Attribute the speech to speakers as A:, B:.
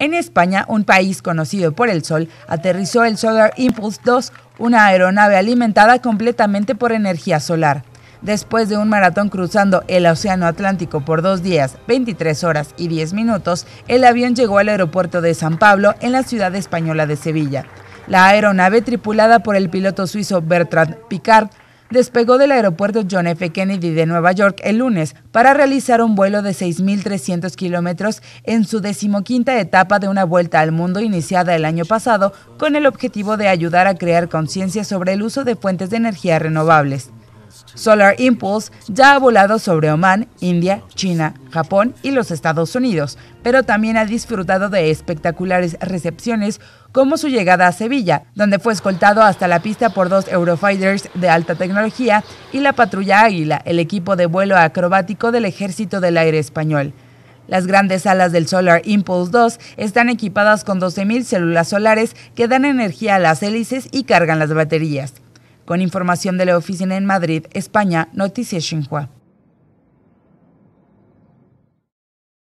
A: En España, un país conocido por el sol, aterrizó el Solar Impulse 2, una aeronave alimentada completamente por energía solar. Después de un maratón cruzando el Océano Atlántico por dos días, 23 horas y 10 minutos, el avión llegó al aeropuerto de San Pablo, en la ciudad española de Sevilla. La aeronave, tripulada por el piloto suizo Bertrand Picard, despegó del aeropuerto John F. Kennedy de Nueva York el lunes para realizar un vuelo de 6.300 kilómetros en su decimoquinta etapa de una vuelta al mundo iniciada el año pasado con el objetivo de ayudar a crear conciencia sobre el uso de fuentes de energía renovables. Solar Impulse ya ha volado sobre Oman, India, China, Japón y los Estados Unidos, pero también ha disfrutado de espectaculares recepciones como su llegada a Sevilla, donde fue escoltado hasta la pista por dos Eurofighters de alta tecnología y la Patrulla Águila, el equipo de vuelo acrobático del Ejército del Aire Español. Las grandes alas del Solar Impulse 2 están equipadas con 12.000 células solares que dan energía a las hélices y cargan las baterías. Con información de la oficina en Madrid, España, Noticias Xinhua.